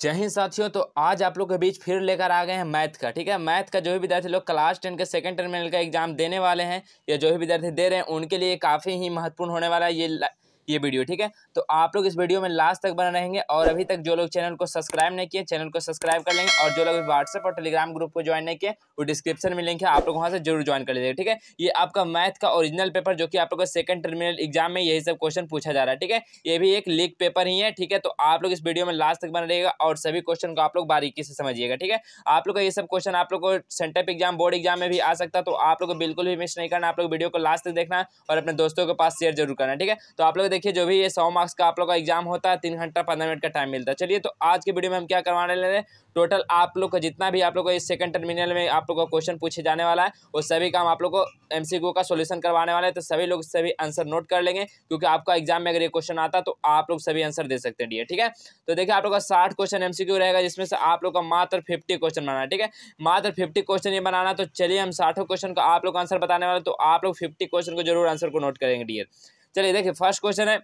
जय हिंद साथियों तो आज आप लोग के बीच फिर लेकर आ गए हैं मैथ का ठीक है मैथ का जो भी विद्यार्थी लोग क्लास टेन के सेकंड टर्मिनल का एग्जाम देने वाले हैं या जो भी विद्यार्थी दे रहे हैं उनके लिए काफ़ी ही महत्वपूर्ण होने वाला है ये ये वीडियो ठीक है तो आप लोग इस वीडियो में लास्ट तक बना रहेंगे और अभी तक जो लोग चैनल को सब्सक्राइब नहीं किए चैनल को सब्सक्राइब कर लेंगे और जो लोग व्हाट्सएप और टेलीग्राम ग्रुप को ज्वाइन नहीं किए वो डिस्क्रिप्शन में लिंक है आप लोग वहाँ से जरूर ज्वाइन कर लीजिए ठीक है ये आपका मैथ का ओरिजिनल पेपर जो कि आप लोग सेकंड टर्मिनल एग्जाम में यही सब क्वेश्चन पूछा जा रहा है ठीक है ये भी एक लीक पेपर ही है ठीक है तो आप लोग इस वीडियो में लास्ट तक बना रहेगा और सभी क्वेश्चन को आप लोग बारीकी से समझिएगा ठीक है आप लोग का ये सब क्वेश्चन आप लोग को सेंटर एग्जाम बोर्ड एग्जाम में भी आ सकता है तो आप लोग को बिल्कुल भी मिस नहीं करना आप लोग वीडियो को लास्ट तक देखना और अपने दोस्तों के पास शेयर जरूर करना ठीक है तो आप लोग देखिए जो भी ये सौ मार्क्स का आप लोग का एग्जाम होता है तीन घंटा पंद्रह मिनट का टाइम मिलता है चलिए तो आज के वीडियो में हम क्या करवाने ले रहे हैं टोटल आप लोग का जितना भी आप लोग इस सेकंड टर्मिनल में आप लोग का क्वेश्चन पूछे जाने वाला है वो सभी काम आप लोग को एमसीक्यू का सोल्यूशन करवाने वाला है तो सभी लोग सभी आंसर नोट कर लेंगे क्योंकि आपका एग्जाम में अगर ये क्वेश्चन आता तो आप लोग सभी आंसर दे सकते हैं ठीक है तो देखिए आप लोग का साठ क्वेश्चन एमसीक्यू रहेगा जिसमें से आप लोग का मात्र फिफ्टी क्वेश्चन बनाना है ठीक है मात्र फिफ्टी क्वेश्चन ये बनाना तो चलिए हम साठों क्वेश्चन का आप लोग आंसर बताने वाले तो आप लोग फिफ्टी क्वेश्चन को जरूर आंसर को नोट करेंगे डियर चलिए देखिए फर्स्ट क्वेश्चन है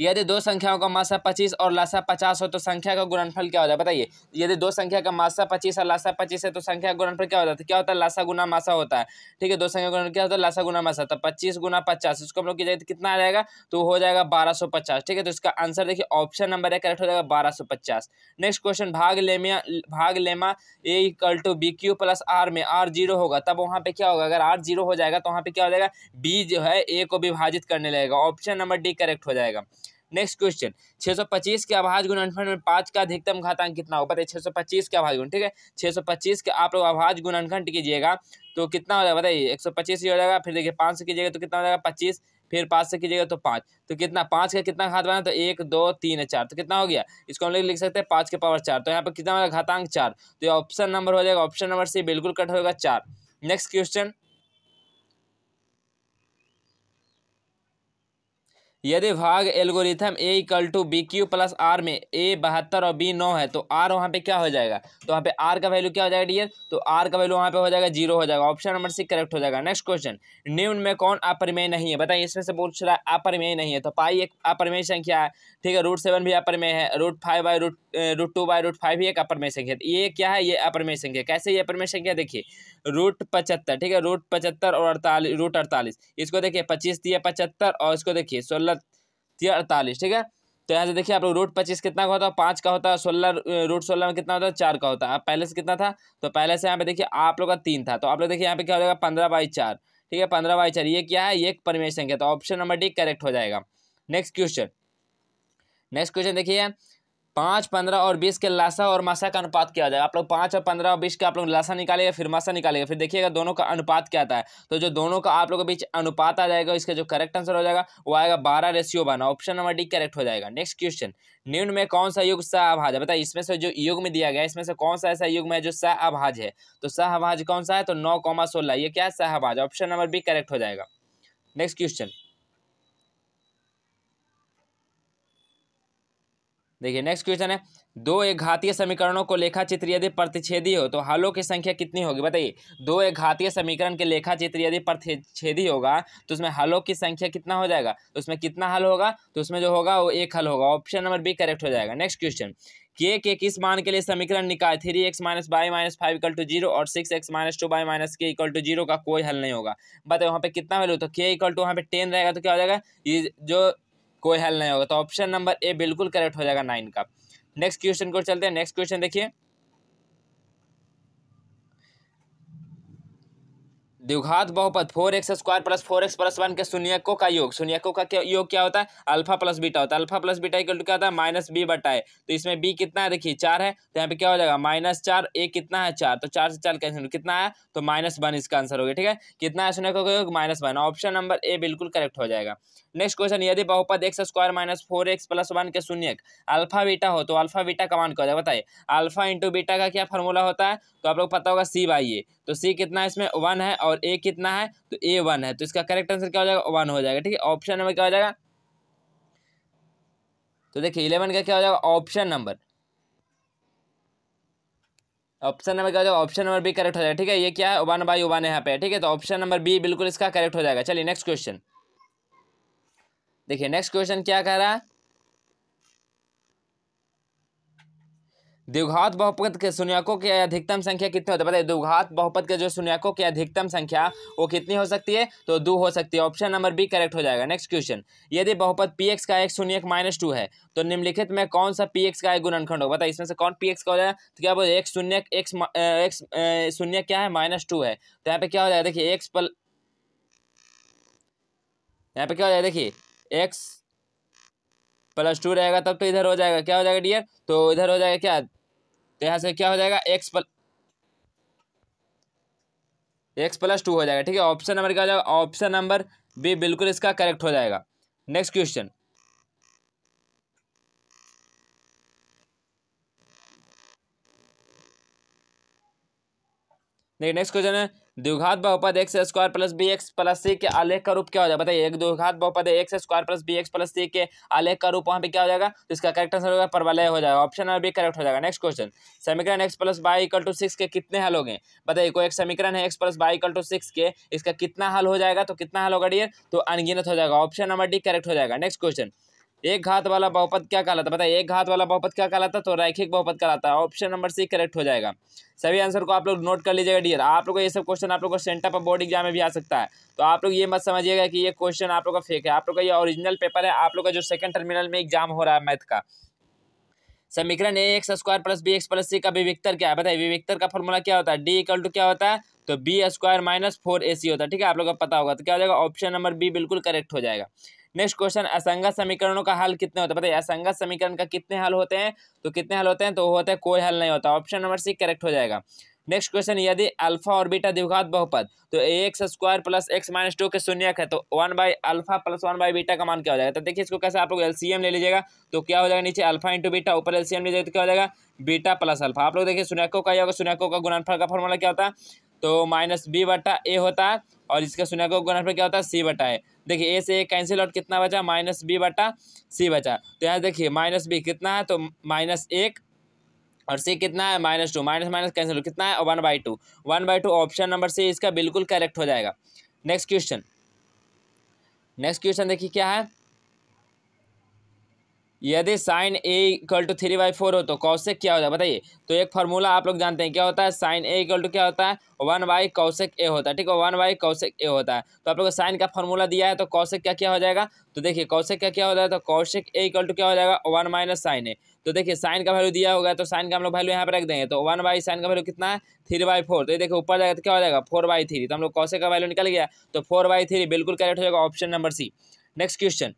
यदि दो संख्याओं का मासा पच्चीस और लासा पचास हो तो संख्या का गुणनफल क्या हो जाए बताइए यदि दो संख्या का मासा पच्चीस और लासा पच्चीस है तो संख्या का गुणनफल क्या हो जाता है तो क्या होता है लासा गुना मासा होता है ठीक है दो संख्या गुणनफल क्या होता है लासा गुना मासा तो पच्चीस गुना पचास इसको हम लोग की जाए तो कितना आ जाएगा तो हो जाएगा बारह सौ पचास ठीक है तो इसका आंसर देखिए ऑप्शन नंबर है करेक्ट हो जाएगा बारह सौ पचास नेक्स्ट क्वेश्चन भाग लेमिया भाग lemma A equal to B Q plus R में आर जीरो होगा तब वहाँ पे क्या होगा अगर आर जीरो हो जाएगा तो वहाँ पे क्या हो जाएगा बी जो है ए को विभाजित करने लगेगा ऑप्शन नंबर डी करेक्ट हो जाएगा जाएगा नेक्स्ट क्वेश्चन 625 के आभाज गुण में पाँच का अधिकतम घातांक कितना होगा बताइए 625 के आभाज गुण ठीक है 625 के आप लोग आभाज गुणनखंड कीजिएगा तो कितना हो जाएगा बताइए 125 ही हो जाएगा फिर देखिए पाँच से कीजिएगा तो कितना हो जाएगा 25 फिर पाँच से कीजिएगा तो पाँच तो कितना पाँच का कितना घात बना तो एक दो तीन चार तो कितना हो गया इसको हम लोग लिख सकते हैं पाँच के पावर चार तो यहाँ पर कितना होगा घातांक चार तो ऑप्शन नंबर हो जाएगा ऑप्शन नंबर से बिल्कुल कट होगा चार नेक्स्ट क्वेश्चन यदि भाग algorithm A equal to B Q plus R में ए बहत्तर और बी नौ है तो आर वहाँ पे क्या हो जाएगा तो वहाँ पे आर का वैल्यू क्या हो जाएगा डियर तो आर का वैल्यू वहाँ पे हो जाएगा जीरो हो जाएगा ऑप्शन नंबर सी करेक्ट हो जाएगा नेक्स्ट क्वेश्चन निम्न में कौन अपरिमेय नहीं है बताइए इसमें से पूछ रहा है अपरिमेय नहीं है तो पाई एक अपरिमेय संख्या है ठीक है रूट सेवन भी अपरिमेय है root five by root root two by root five ही एक अपरिमेय संख्या ये क्या है ये अपरमेय संख्या कैसे ये अपरमेय संख्या देखिए रूट पचहत्तर ठीक है रूट पचहत्तर और अड़तालीस रूट अड़तालीस इसको देखिए पच्चीस दिए पचहत्तर और इसको देखिए सोलह अड़तालीस ठीक है तो यहाँ से देखिए आप लोग रूट पच्चीस कितना का होता है पाँच का होता है सोलह रूट सोलह में कितना होता है चार का होता है पहले से कितना था तो पहले से यहाँ पे देखिए आप लोग का तीन था तो आप लोग देखिए यहाँ पे क्या हो जाएगा पंद्रह बाई चार ठीक है पंद्रह बाई चार ये क्या है ये एक परमेश संख्या तो ऑप्शन नंबर डी करेक्ट हो जाएगा नेक्स्ट क्वेश्चन नेक्स्ट क्वेश्चन देखिए पाँच पंद्रह और बीस के लाशा और मासा का अनुपात क्या जाएगा आप लोग पाँच और पंद्रह और बीस के आप लोग लाशा निकालेगा फिर मासा निकालेगा फिर देखिएगा दोनों का अनुपात क्या आता है तो जो दोनों का आप लोगों के बीच अनुपात आ जाएगा इसका जो करेक्ट आंसर हो जाएगा वो आएगा बारह रेशियो बना ऑप्शन नंबर डी करेक्ट हो जाएगा नेक्स्ट क्वेश्चन निम्न में कौन सा युग शाहभाज है बताइए इसमें से जो युग में दिया गया इसमें से कौन सा ऐसा युग में है जो शाहभाज है तो शाहभाज कौन सा है तो नौ कौमा सोलह ये क्या है ऑप्शन नंबर बी करेक्ट हो जाएगा नेक्स्ट क्वेश्चन देखिए नेक्स्ट क्वेश्चन है दो एक घातीय समीकरणों को लेखा चित्र यदि प्रतिच्छेदी हो तो हलो की संख्या कितनी होगी बताइए दो एक घातीय समीकरण के लेखा चित्र यदि प्रतिच्छेदी होगा तो उसमें हलों की संख्या कितना हो जाएगा तो उसमें कितना हल होगा तो उसमें जो होगा वो एक हल होगा ऑप्शन नंबर बी करेक्ट हो जाएगा नेक्स्ट क्वेश्चन के के किस मान के लिए समीकरण निकाय three X minus Y minus five equal to zero और six X minus two Y minus K equal to zero का कोई हल नहीं होगा बताए वहाँ पे कितना वैल्यू तो के इक्वल टू वहाँ पे टेन रहेगा तो क्या हो जाएगा ये जो कोई हल नहीं होगा तो ऑप्शन नंबर ए बिल्कुल करेक्ट हो जाएगा नाइन का नेक्स्ट क्वेश्चन को चलते हैं नेक्स्ट क्वेश्चन देखिए द्विघात बहुपद four x square plus four x plus one के शून्यकों का योग शून्यकों का योग क्या होता है अल्फा प्लस बीटा होता है alpha plus beta equal to क्या होता है माइनस बी बटा है तो इसमें बी कितना है देखिए चार है तो यहाँ पे क्या हो जाएगा माइनस चार ए कितना है चार तो चार से चार कैंसिल कितना है तो माइनस वन इसका आंसर हो गया ठीक है कितना है शून्यकों का योग minus one option number A बिल्कुल करेक्ट हो जाएगा नेक्स्ट क्वेश्चन यदि बहुपद x square minus four x plus one के शून्य अल्फा बीटा हो तो अल्फा बीटा का मान क्या बताइए अल्फा इंटू बीटा का क्या फॉर्मूला होता है तो आप लोग पता होगा सी बाई ए तो सी कितना है इसमें वन है और ए कितना है तो ए वन है तो इसका करेक्ट आंसर क्या हो जाएगा वन हो जाएगा ठीक है ऑप्शन नंबर क्या हो जाएगा तो देखिए इलेवन का क्या हो जाएगा ऑप्शन नंबर ऑप्शन नंबर क्या हो जाएगा ऑप्शन नंबर बी करेक्ट हो जाएगा ठीक है ये क्या है वन बाई वन यहाँ पे ठीक है तो ऑप्शन नंबर बी बिल्कुल इसका करेक्ट हो जाएगा चलिए नेक्स्ट क्वेश्चन देखिए नेक्स्ट क्वेश्चन क्या कह रहा है दुघात बहुपद के शून्यकों की अधिकतम संख्या कितनी होती है बताइए दुघात बहुपद के जो शून्यकों की अधिकतम संख्या वो कितनी हो सकती है तो दो हो सकती है ऑप्शन नंबर बी करेक्ट हो जाएगा नेक्स्ट क्वेश्चन यदि बहुपद पी एक्स का एक शून्य माइनस टू है तो निम्नलिखित में कौन सा पी एक्स का एक गुणनखंड होगा बताइए इसमें से कौन पी एक्स का हो जाएगा तो क्या बोले एक शून्य एक्स शून्य क्या है माइनस टू है तो यहाँ पे क्या हो जाएगा देखिए एक्स पल यहाँ पे क्या हो जाएगा देखिए एक्स प्लस टू रहेगा तब तो इधर हो जाएगा क्या हो जाएगा डियर तो इधर हो जाएगा क्या तो यहाँ से क्या हो जाएगा x plus x plus two हो जाएगा ठीक है ऑप्शन नंबर क्या हो जाएगा ऑप्शन नंबर बी बिल्कुल इसका करेक्ट हो जाएगा नेक्स्ट क्वेश्चन देखिए नेक्स्ट क्वेश्चन है द्विघात बहुपद x square plus b x plus c के आलेख का रूप क्या हो जाएगा बताइए एक द्विघात बहुपद x square plus b x plus c के आलेख का रूप वहाँ पे क्या हो जाएगा तो इसका करेक्ट आंसर होगा परवलय हो जाएगा ऑप्शन नंबर बी करेक्ट हो जाएगा नेक्स्ट क्वेश्चन समीकरण x plus y equal to six के कितने हल होंगे बताइए कोई एक समीकरण है x plus y equal to six के इसका कितना हल हो जाएगा तो कितना हल होगा डियर तो अनगिनत हो जाएगा ऑप्शन नंबर डी करेक्ट हो जाएगा नेक्स्ट क्वेश्चन एक घात वाला बहुपद क्या कहलाता है बताया एक घात वाला बहुपद क्या कहलाता है तो रैखिक बहुपद कहलाता है ऑप्शन नंबर सी करेक्ट हो जाएगा सभी आंसर को आप लोग नोट कर लीजिएगा डियर आप लोग ये सब क्वेश्चन आप लोगों को सेंटर पर बोर्ड एग्जाम में भी आ सकता है तो आप लोग ये मत समझिएगा कि ये क्वेश्चन आप लोग का फेक है आप लोग का ये ओरिजिनल पेपर है आप लोग का जो सेकंड टर्मिनल में एग्जाम हो रहा है मैथ का समीकरण a x square plus b x plus c का विविक्तर क्या है बताइए विविक्तर का फॉर्मूला क्या होता है डी इक्वल टू क्या होता है तो b square minus four a c होता है ठीक है आप लोग का पता होगा तो क्या हो जाएगा ऑप्शन नंबर बी बिल्कुल करेक्ट हो जाएगा नेक्स्ट क्वेश्चन असंगत समीकरणों का हल कितने होता है बताइए असंगत समीकरण का कितने हल होते हैं तो कितने हल होते हैं तो होते हैं कोई हल नहीं होता ऑप्शन नंबर सी करेक्ट हो जाएगा नेक्स्ट क्वेश्चन यदि अल्फा और बीटा द्विघात बहुपद तो x square plus x minus two के शून्य है तो one by alpha plus one by beta का मान क्या हो जाएगा तो देखिए इसको कैसे आप लोग एलसीएम ले लीजिएगा तो क्या हो जाएगा नीचे अल्फा इंटू बीटा ऊपर एलसीएम लीजिएगा तो क्या हो जाएगा बीटा प्लस अल्फा आप लोग देखिए सुनैको का ही होगा सुनैको का गुणनफल का फॉर्मूला क्या होता है तो माइनस बी बटा ए होता है और इसका सुनहको गुणनफल क्या होता है सी बटा ए देखिए ए से ए कैंसिल आउट कितना बचा माइनस बी बटा सी बचा तो यहाँ देखिए माइनस बी कितना है तो माइनस एक और सी कितना है minus two minus minus cancel कितना है one by two one by two option number C इसका बिल्कुल करेक्ट हो जाएगा नेक्स्ट क्वेश्चन नेक्स्ट क्वेश्चन देखिए क्या है यदि sine A equal to three by four हो तो कौशिक क्या होता है बताइए तो एक फार्मूला आप लोग जानते हैं क्या होता है साइन ए इक्वल टू क्या होता है वन बाई कौशिक ए होता है ठीक है वन बाई कौशिक ए होता है तो आप लोग साइन का फार्मूला दिया है तो कौशिक क्या क्या हो जाएगा तो देखिए कौशिक का क्या हो जाएगा तो कौशिक ए इक्वल टू क्या हो जाएगा वन माइनस साइन ए तो देखिए साइन का वैल्यू दिया होगा तो साइन का हम लोग वैल्यू यहाँ पर रख देंगे तो वन बाई साइन का वैल्यू कितना है थ्री बाई फोर तो ये देखिए ऊपर जाएगा तो क्या हो जाएगा फोर बाई थ्री तो हम लोग कौशिक का वैल्यू निकल गया तो फोर बाई थ्री बिल्कुल करेक्ट हो जाएगा option number C next question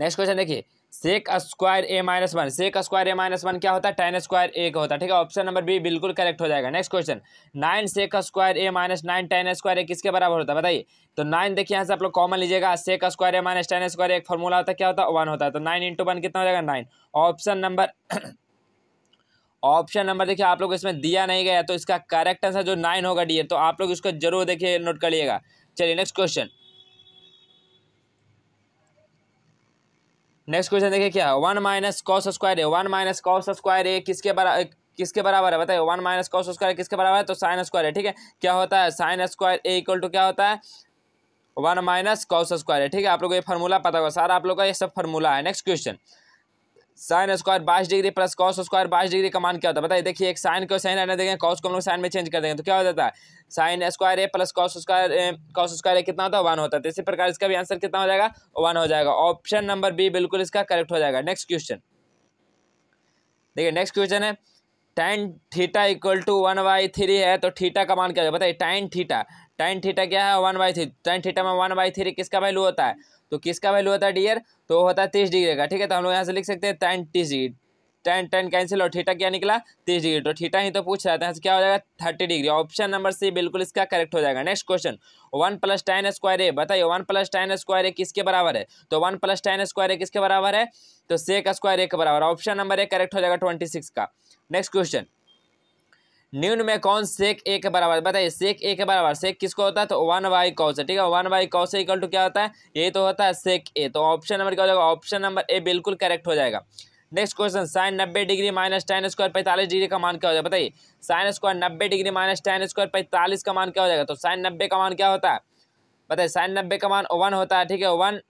next question देखिए sec square A minus one sec square A minus one क्या होता है टेन स्क्वायर ए का होता है ठीक है ऑप्शन नंबर बी बिल्कुल करेक्ट हो जाएगा next question nine sec square A minus nine tan square A किसके बराबर होता है बताइए तो नाइन देखिए यहाँ से आप लोग कॉमन लीजिएगा sec square A minus tan square एक फॉर्मूला होता है क्या होता है वन होता है तो नाइन इंटू वन कितना हो जाएगा nine option number option number देखिए आप लोग इसमें दिया नहीं गया तो इसका करेक्ट आंसर जो नाइन होगा डी तो आप लोग इसको जरूर देखिए नोट करिएगा चलिए नेक्स्ट क्वेश्चन नेक्स्ट क्वेश्चन देखिए क्या one minus cos square A one minus cos square A किसके बराबर किसके बराबर है बताइए वन माइनस कॉस स्क्वायर किसके बराबर है तो साइन स्क्वायर है ठीक है क्या होता है sine square A equal to क्या होता है वन माइनस कॉस स्क्वायर है ठीक है आप लोग ये फॉर्मूला पता होगा सारा आप लोग का ये सब फॉर्मूला है नेक्स्ट क्वेश्चन साइन स्क्वायर बाईस डिग्री प्लस कॉस स्क्वायर बाईस डिग्री का मान क्या होता है बताइए देखिए एक साइन को साइन आने देंगे कॉस को हम लोग साइन में चेंज कर देंगे तो क्या हो जाता है sine square A plus cos square cos square A कितना होता है वन होता है तो इसी प्रकार इसका भी आंसर कितना हो जाएगा वन हो जाएगा ऑप्शन नंबर बी बिल्कुल इसका करेक्ट हो जाएगा नेक्स्ट क्वेश्चन देखिए नेक्स्ट क्वेश्चन है tan theta equal to one by three है तो थीटा का मान क्या है बताइए टाइन थीटा टाइन थीटा क्या है one by three tan theta में वन बाई थ्री किसका वैल्यू होता है तो किसका वैल्यू होता है डियर तो होता है तीस डिग्री का ठीक है तो हम लोग यहाँ से लिख सकते हैं टाइन तीस डिग्री टेन टेन कैंसिल और थीटा क्या निकला तीस डिग्री तो थीटा ही तो पूछ रहा था क्या हो जाएगा thirty degree option number C बिल्कुल इसका करेक्ट हो जाएगा next question one plus tan square A बताइए one plus tan square A किसके बराबर है तो one plus tan square A किसके बराबर है तो सेक स्क्वायर ए के बराबर ऑप्शन नंबर ए करेक्ट हो जाएगा ट्वेंटी सिक्स का नेक्स्ट क्वेश्चन न्यून में कौन सेक ए के बराबर बताइए सेक ए के बराबर सेक किसको होता है तो वन बाई कौश ठीक है one by cos equal to क्या होता है ये तो होता है सेक ए तो ऑप्शन नंबर क्या हो जाएगा ऑप्शन नंबर ए बिल्कुल करेक्ट हो जाएगा नेक्स्ट क्वेश्चन साइन नब्बे डिग्री माइनस टेन स्क्वायर पैंतालीस डिग्री का मान क्या हो जाएगा बताइए साइन स्क्वायर नब्बे डिग्री माइनस टेन स्क्वायर पैंतालीस का मान क्या हो जाएगा तो साइन नब्बे का मान क्या होता है बताइए साइन नब्बे का मान वन होता है ठीक है वन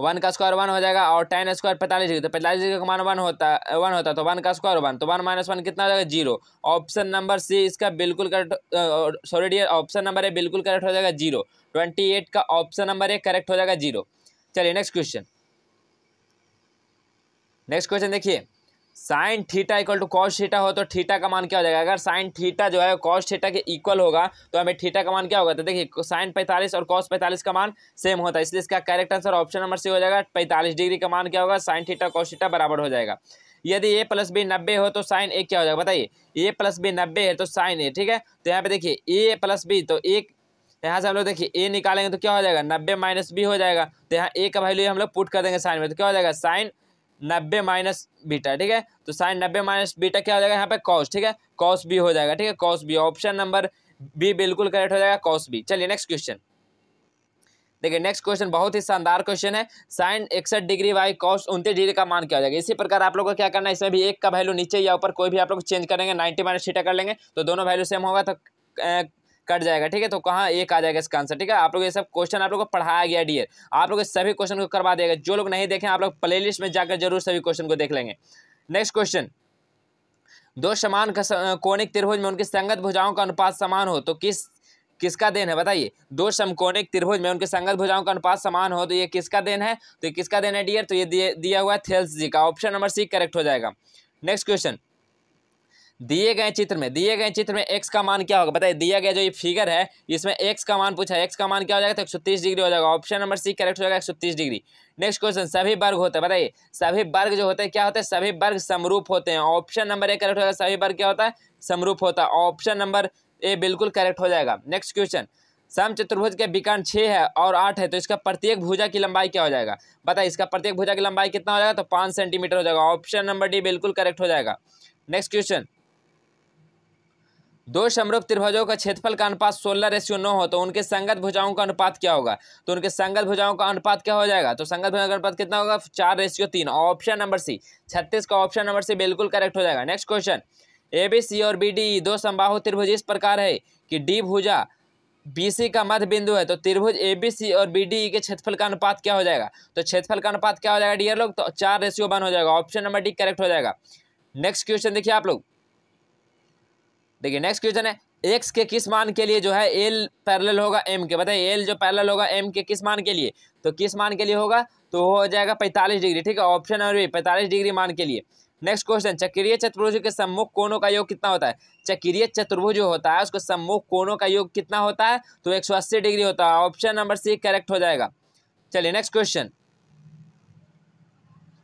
वन का स्क्वायर वन हो जाएगा और टेन स्क्वायर पैंतालीस डिग्री तो पैंतालीस डिग्री का मान वन होता है वन होता है तो वन का स्क्वायर वन तो वन माइनस वन कितना हो जाएगा जीरो ऑप्शन नंबर सी इसका बिल्कुल correct sorry dear option number A बिल्कुल करेक्ट हो जाएगा जीरो ट्वेंटी एट का ऑप्शन नंबर ए करेक्ट हो जाएगा जीरो चलिए नेक्स्ट क्वेश्चन नेक्स्ट क्वेश्चन देखिए sine theta equal to cos theta हो तो थीटा का मान क्या हो जाएगा अगर साइन थीटा जो है कॉस थीटा के इक्वल होगा तो हमें थीटा का मान क्या होगा तो देखिए साइन पैंतालीस और कॉस पैंतालीस का मान सेम होता है इसलिए इसका correct answer option number C हो जाएगा पैंतालीस डिग्री का मान क्या होगा साइन थीटा कॉस थीटा बराबर हो जाएगा यदि ए प्लस बी नब्बे हो तो साइन ए क्या हो जाएगा बताइए ए प्लस बी नब्बे है तो साइन ए ठीक है तो यहाँ पे देखिए ए प्लस बी तो एक यहाँ से हम लोग देखिए ए निकालेंगे तो क्या हो जाएगा नब्बे माइनस बी हो जाएगा तो यहाँ ए का वैल्यू हम लोग पुट कर देंगे साइन में तो क्या हो जाएगा साइन नब्बे माइनस बीटा ठीक है तो साइन नब्बे माइनस बीटा क्या हो जाएगा यहाँ पे कॉस ठीक है कॉस बी हो जाएगा ठीक है cos B option number B बिल्कुल करेक्ट हो जाएगा कॉस बी चलिए नेक्स्ट क्वेश्चन देखिए नेक्स्ट क्वेश्चन बहुत ही शानदार क्वेश्चन है साइन इकसठ डिग्री वाई कॉस उनतीस डिग्री का मान क्या हो जाएगा इसी प्रकार आप लोगों को क्या करना है इसमें भी एक का वैल्यू नीचे या ऊपर कोई भी आप लोग चेंज करेंगे नाइन्टी माइनस छीटा कर लेंगे तो दोनों वैल्यू सेम होगा तो कट जाएगा ठीक है तो कहाँ एक आ जाएगा इसका आंसर ठीक है आप लोग ये सब क्वेश्चन आप लोग को पढ़ाया गया डियर आप लोग सभी क्वेश्चन को करवा देगा जो लोग नहीं देखें आप लोग प्ले में जाकर जरूर सभी क्वेश्चन को देख लेंगे नेक्स्ट क्वेश्चन दो समान कोणिक त्रिभुज में उनकी संगत भुजाओं का अनुपात समान हो तो किस किसका देन है बताइए दो समकोणिक त्रिभुज में उनके संगत भुजाओं का अनुपात समान हो तो ये किसका देन है तो ये किसका देन है डियर तो ये दिया हुआ है थेल्स जी का ऑप्शन नंबर सी करेक्ट हो जाएगा नेक्स्ट क्वेश्चन दिए गए चित्र में दिए गए चित्र में एक्स का मान क्या होगा बताइए दिया गया जो ये फिगर है इसमें एक्स का मान पूछा एक्स का मान क्या हो जाएगा तो एक डिग्री हो जाएगा ऑप्शन नंबर सी करेक्ट हो जाएगा एक डिग्री नेक्स्ट क्वेश्चन सभी वर्ग होता है बताइए सभी वर्ग जो होते हैं क्या होते हैं सभी वर्ग समरूप होते हैं ऑप्शन नंबर ए करेक्ट होगा सभी वर्ग क्या होता है समरूप होता है ऑप्शन नंबर ए बिल्कुल करेक्ट हो जाएगा नेक्स्ट क्वेश्चन सम चतुर्भुज के विकर्ण छः है और आठ है तो इसका प्रत्येक भुजा की लंबाई क्या हो जाएगा बताइए इसका प्रत्येक भुजा की लंबाई कितना हो जाएगा तो पाँच सेंटीमीटर हो जाएगा ऑप्शन नंबर डी बिल्कुल करेक्ट हो जाएगा नेक्स्ट क्वेश्चन दो समरूप त्रिभुजों का क्षेत्रफल का अनुपात सोलह रेशियो नौ हो तो उनके संगत भुजाओं का अनुपात क्या होगा तो उनके संगत भुजाओं का अनुपात क्या हो जाएगा तो संगत भुजाओं का अनुपात कितना होगा चार रेशियो तीन ऑप्शन नंबर सी छत्तीस का ऑप्शन नंबर सी बिल्कुल करेक्ट हो जाएगा next question A B C और बी डी दो संभाहु त्रिभुज इस प्रकार है कि डी भुजा सी का मध्य बिंदु है तो त्रिभुज ए बी सी और बी ई के क्षेत्रफल का अनुपात क्या हो जाएगा तो क्षेत्रफल का अनुपात क्या हो जाएगा डियर लोग तो चार रेशियो वन हो जाएगा ऑप्शन नंबर डी करेक्ट हो जाएगा नेक्स्ट क्वेश्चन देखिए आप लोग देखिए नेक्स्ट क्वेश्चन है एक्स के किस मान के लिए जो है एल पैरेलल होगा एम के बताइए एल जो पैरेलल होगा एम के किस मान के लिए तो किस मान के लिए होगा तो हो जाएगा पैंतालीस डिग्री ठीक है ऑप्शन नंबर बी पैंतालीस डिग्री मान के लिए नेक्स्ट क्वेश्चन चक्रीय चतुर्भुज के सम्मुख कोणों का योग कितना होता है चक्रीय चतुर्भुज जो होता है उसको सम्मुख कोनों का योग कितना होता है तो अस्सी डिग्री होता है ऑप्शन नंबर सी करेक्ट हो जाएगा चलिए नेक्स्ट क्वेश्चन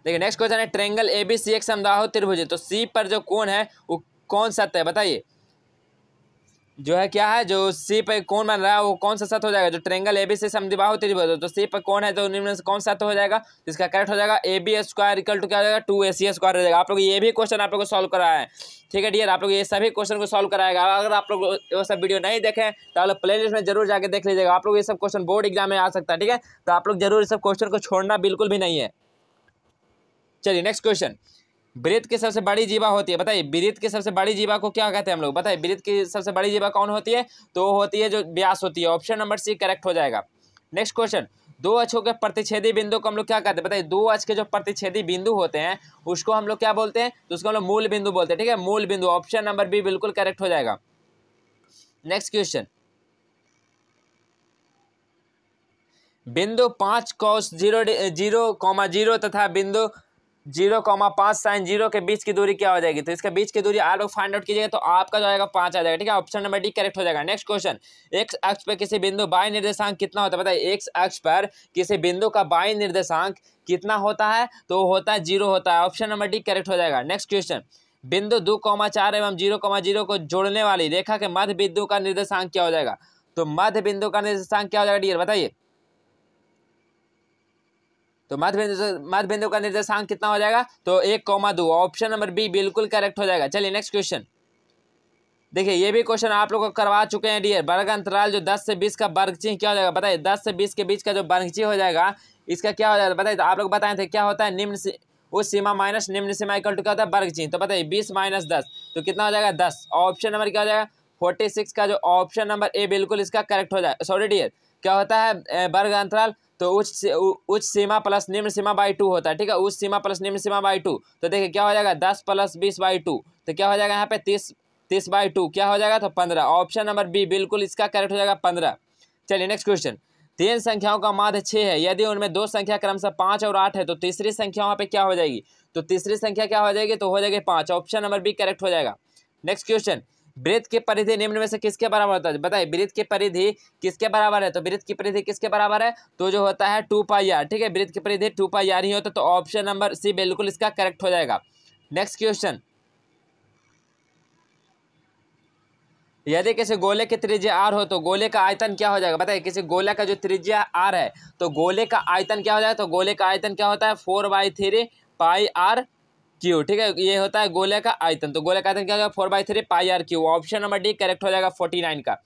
देखिए नेक्स्ट क्वेश्चन है ट्रेंगल ए बी सी एक समदाह त्रिभुज तो सी पर जो कोण है वो कौन सा है बताइए जो है क्या है जो सी पे कौन बन रहा है वो कौन सा सत हो जाएगा जो ट्रेंगल ए बी से होती है तो सी पे कौन है तो निम्न से कौन सत्य हो जाएगा इसका करेक्ट हो जाएगा A B square equal to क्या हो जाएगा टू ए सी स्क्वायर हो जाएगा आप लोग ये भी क्वेश्चन आप लोग को सॉल्व कराया है ठीक है डियर आप लोग ये सभी क्वेश्चन को सॉल्व कराएगा अगर आप लोग वो सब वीडियो नहीं देखें तो आप लोग प्ले लिस्ट में जरूर जाकर देख लीजिएगा आप लोग ये सब क्वेश्चन बोर्ड एग्जाम में आ सकता है ठीक है तो आप लोग जरूर इस सब क्वेश्चन को छोड़ना बिल्कुल भी नहीं है चलिए नेक्स्ट क्वेश्चन वृत्त की सबसे बड़ी जीवा होती है बताइए वृत्त की सबसे बड़ी जीवा को क्या कहते हैं हम लोग बताइए वृत्त की सबसे बड़ी जीवा कौन होती है तो होती है जो ब्यास होती है ऑप्शन नंबर सी करेक्ट हो जाएगा नेक्स्ट क्वेश्चन दो अक्षों के प्रतिच्छेदी बिंदु को हम लोग क्या कहते हैं बताइए दो अक्ष के जो प्रतिच्छेदी बिंदु होते हैं उसको हम लोग क्या बोलते हैं तो उसको हम लोग मूल बिंदु बोलते हैं ठीक है मूल बिंदु ऑप्शन नंबर बी बिल्कुल करेक्ट हो जाएगा नेक्स्ट क्वेश्चन बिंदु पांच cos zero zero comma zero तथा बिंदु जीरो कॉमा पाँच साइन जीरो के बीच की दूरी क्या हो जाएगी तो इसके बीच की दूरी आप लोग फाइंड आउट कीजिएगा तो आपका जो आएगा पाँच आ जाएगा ठीक है ऑप्शन नंबर डी करेक्ट हो जाएगा नेक्स्ट क्वेश्चन एक्स अक्ष पर किसी बिंदु बाई निर्देशांक कितना होता है बताइए एक्स अक्ष पर किसी बिंदु का बाई निर्देशांक कितना होता है तो होता है जीरो होता है ऑप्शन नंबर डी करेक्ट हो जाएगा नेक्स्ट क्वेश्चन बिंदु दो कॉमा चार एवं जीरो कॉमा जीरो को जोड़ने वाली रेखा के मध्य बिंदु का निर्देशांक क्या हो जाएगा तो मध्य बिंदु का निर्देशांक क्या हो जाएगा डियर बताइए तो मध्य मध्य बिंदु का निर्देशांक कितना हो जाएगा तो एक कौमा दो ऑप्शन नंबर बी बिल्कुल करेक्ट हो जाएगा चलिए नेक्स्ट क्वेश्चन देखिए ये भी क्वेश्चन आप लोग को करवा चुके हैं डियर वर्ग अंतराल जो दस से बीस का वर्ग चिन्ह क्या हो जाएगा बताइए दस से बीस के बीच का जो वर्ग चिन्ह हो जाएगा इसका क्या हो जाएगा बताइए तो आप लोग बताए थे क्या होता है निम्न से उस सीमा माइनस निम्न सीमा इक्वल टू क्या होता है वर्ग चिन्ह तो बताइए बीस माइनस दस तो कितना हो जाएगा दस ऑप्शन नंबर क्या हो जाएगा फोर्टी सिक्स का जो ऑप्शन नंबर ए बिल्कुल इसका करेक्ट हो जाएगा सॉरी डियर क्या होता है वर्ग अंतराल तो उच्च उच्च सीमा प्लस निम्न सीमा बाई टू होता है ठीक है उच्च सीमा प्लस निम्न सीमा बाई टू तो देखिए क्या हो जाएगा दस प्लस बीस बाई टू तो क्या हो जाएगा यहाँ पे तीस तीस बाई टू क्या हो जाएगा तो पंद्रह ऑप्शन नंबर बी बिल्कुल इसका करेक्ट हो जाएगा पंद्रह चलिए नेक्स्ट क्वेश्चन तीन संख्याओं का माध्य छः है यदि उनमें दो संख्या से पाँच और आठ है तो तीसरी संख्या वहाँ पे क्या हो जाएगी तो तीसरी संख्या क्या हो जाएगी तो हो जाएगी पाँच ऑप्शन नंबर बी करेक्ट हो जाएगा नेक्स्ट क्वेश्चन वृत्त की परिधि निम्न में से किसके बराबर होता है बताइए वृत्त की परिधि किसके बराबर है तो वृत्त की परिधि किसके बराबर है तो जो होता है टू पाई आर ठीक है वृत्त की परिधि टू पाई आर ही होता तो ऑप्शन नंबर सी बिल्कुल इसका करेक्ट हो जाएगा नेक्स्ट क्वेश्चन यदि किसी गोले की त्रिज्या आर हो तो गोले का आयतन क्या हो जाएगा बताइए किसी गोले का जो त्रिज्या आर है तो गोले का आयतन क्या हो जाएगा तो गोले का आयतन क्या होता है four by three pi r cube ठीक है ये होता है गोले का आयतन तो गोले का आयतन क्या होगा four by three pi r cube option number D correct हो जाएगा फोर्टी नाइन का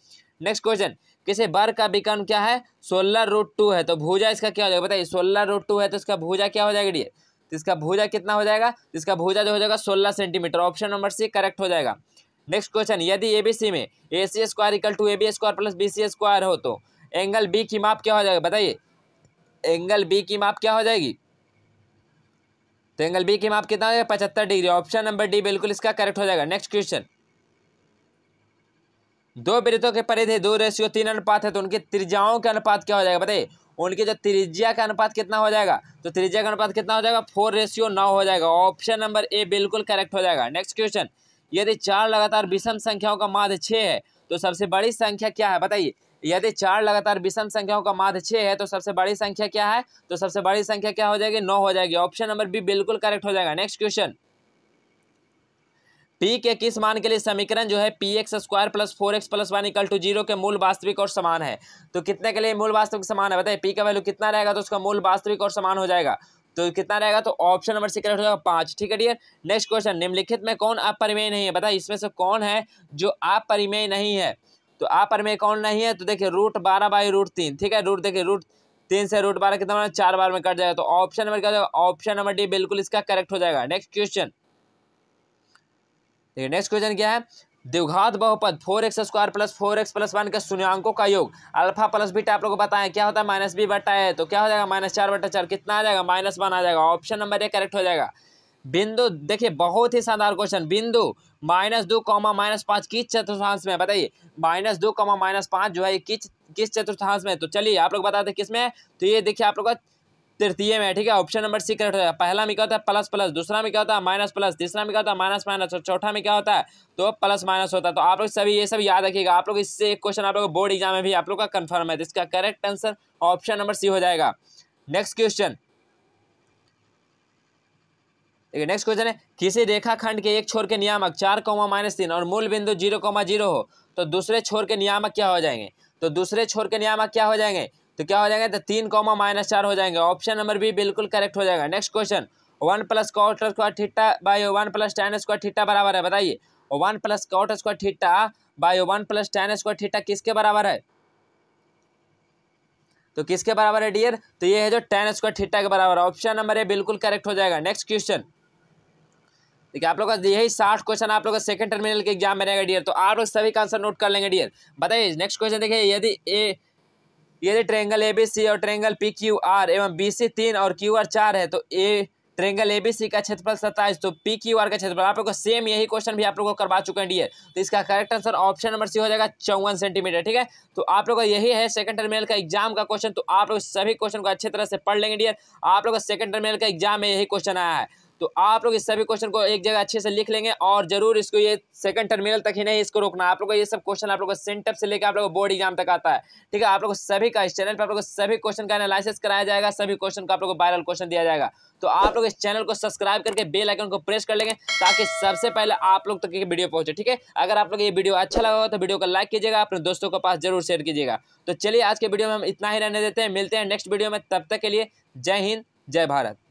नेक्स्ट क्वेश्चन किसी बर का विकर्ण क्या है सोलह रूट टू है तो भूजा इसका क्या हो जाएगा बताइए सोलह रूट टू है तो इसका भूजा क्या हो जाएगा डी तो इसका भूजा कितना हो जाएगा तो इसका भूजा जो हो जाएगा सोलह centimetre option number C correct हो जाएगा नेक्स्ट क्वेश्चन यदि ए बी सी में A C square equal to A B square plus B C square हो तो एंगल बी की माप क्या हो जाएगा बताइए एंगल बी की माप क्या हो जाएगी तो एंगल बी की माप कितना हो जाएगा पचहत्तर डिग्री ऑप्शन नंबर डी बिल्कुल इसका करेक्ट हो जाएगा नेक्स्ट क्वेश्चन दो वृत्तों के परिधि दो रेशियो तीन अनुपात है तो उनके त्रिज्याओं का अनुपात क्या हो जाएगा बताइए उनके जो त्रिज्या का अनुपात कितना हो जाएगा तो त्रिज्या का अनुपात कितना हो जाएगा फोर रेशियो नौ हो जाएगा ऑप्शन नंबर ए बिल्कुल करेक्ट हो जाएगा नेक्स्ट क्वेश्चन यदि चार लगातार विषम संख्याओं का माध्य छः है तो सबसे बड़ी संख्या क्या है बताइए यदि चार लगातार विषम संख्याओं का माध्य छः है तो सबसे बड़ी संख्या क्या है तो सबसे बड़ी संख्या क्या हो जाएगी नौ हो जाएगी ऑप्शन नंबर बी बिल्कुल करेक्ट हो जाएगा नेक्स्ट क्वेश्चन पी के किस मान के लिए समीकरण जो है p x square plus four x plus one equal to zero के मूल वास्तविक और समान है तो कितने के लिए मूल वास्तविक समान है बताइए पी का वैल्यू कितना रहेगा तो उसका मूल वास्तविक और समान हो जाएगा तो कितना रहेगा तो ऑप्शन नंबर सी करेक्ट हो जाएगा पाँच ठीक है डियर नेक्स्ट क्वेश्चन निम्नलिखित में कौन अपरिमेय नहीं है बताइए इसमें से कौन है जो अपरिमेय नहीं है तो आ पर में अकाउंट नहीं है तो देखिए रूट बारह बाई रूट तीन ठीक है रूट देखिए रूट तीन से रूट बारह कितना चार बार में कट जाएगा तो ऑप्शन नंबर क्या जाएगा ऑप्शन नंबर डी बिल्कुल इसका करेक्ट हो जाएगा नेक्स्ट क्वेश्चन देखिए नेक्स्ट क्वेश्चन क्या है द्विघात बहुपद four x square plus four x plus one के शून्यांकों का योग अल्फा प्लस बीटा आप लोगों को बताएं क्या होता है माइनस बी बटा है तो क्या हो जाएगा माइनस चार बटा चार कितना आ जाएगा माइनस वन आ जाएगा ऑप्शन नंबर ए करेक्ट हो जाएगा बिंदु देखिए बहुत ही शानदार क्वेश्चन बिंदु माइनस दो कॉमा माइनस पाँच किस चतुर्थांश में बताइए माइनस दो कॉमा माइनस पाँच जो है किस किस चतुर्थांश में तो चलिए आप लोग बताते किस में तो ये देखिए आप लोग का तृतीय में ठीक है ऑप्शन नंबर सी करेक्ट होता है पहला में क्या होता है प्लस प्लस दूसरा में क्या होता है माइनस प्लस तीसरा में क्या होता है माइनस माइनस और चौथा में क्या होता है तो प्लस माइनस होता है तो आप लोग सभी ये सब याद रखिएगा आप लोग इससे एक क्वेश्चन आप लोग बोर्ड एग्जाम में भी आप लोग का कन्फर्म है तो इसका correct answer option number C हो जाएगा नेक्स्ट क्वेश्चन देखिए नेक्स्ट क्वेश्चन है किसी रेखाखंड के एक छोर के नियामक चार कौमा माइनस तीन और मूल बिंदु जीरो कौमा जीरो हो तो दूसरे छोर के नियामक क्या हो जाएंगे तो दूसरे छोर के नियामक क्या हो जाएंगे तो क्या हो जाएंगे तो तीन कौमा माइनस चार हो जाएंगे ऑप्शन नंबर बी बिल्कुल करेक्ट हो जाएगा next question one plus cot square theta by one plus tan square theta बराबर है बताइए one plus cot square theta by one plus tan square theta किसके बराबर है तो किसके बराबर है डियर तो ये है जो टेन स्क्वायर ठीटा के बराबर है ऑप्शन नंबर ए बिल्कुल करेक्ट हो जाएगा नेक्स्ट क्वेश्चन देखिए आप लोग का यही साठ क्वेश्चन आप लोग का सेकंड टर्मिनल के एग्जाम में रहेगा डियर तो आप लोग सभी का आंसर नोट कर लेंगे डियर बताइए नेक्स्ट क्वेश्चन देखिए यदि ए यदि ट्रेंगल ए बी सी और ट्रेंगल पी क्यू आर एवं बी सी तीन और क्यू आर चार है तो ए ट्रेंगल ए बी सी का क्षेत्रफल सत्ताईस तो पी क्यू आर का क्षेत्रफल आप लोग को सेम यही क्वेश्चन भी आप लोग को करवा चुके हैं डियर तो इसका correct answer option number C हो जाएगा चौवन सेंटीमीटर ठीक है तो आप लोग का यही है सेकंड टर्मिनल का एग्जाम का क्वेश्चन तो आप लोग सभी क्वेश्चन को अच्छे तरह से पढ़ लेंगे डियर आप लोग का सेकंड टर्मिनल का एग्जाम में यही क्वेश्चन आया है तो आप लोग इस सभी क्वेश्चन को एक जगह अच्छे से लिख लेंगे और जरूर इसको ये सेकंड टर्मिनल तक ही नहीं इसको रोकना आप लोग का ये सब क्वेश्चन आप लोग को सेंटअप से लेकर आप लोग बोर्ड एग्जाम तक आता है ठीक है आप लोग सभी का इस चैनल पर आप लोग सभी क्वेश्चन का एनालिसिस कराया जाएगा सभी क्वेश्चन का आप लोग को वायरल क्वेश्चन दिया जाएगा तो आप लोग इस चैनल को सब्सक्राइब करके बेल आइकन को प्रेस कर लेंगे ताकि सबसे पहले आप लोग तक ये वीडियो पहुंचे ठीक है अगर आप लोग ये वीडियो अच्छा लगा हो तो वीडियो को लाइक कीजिएगा अपने दोस्तों के पास जरूर शेयर कीजिएगा तो चलिए आज के वीडियो में हम इतना ही रहने देते हैं मिलते हैं नेक्स्ट वीडियो में तब तक के लिए जय हिंद जय भारत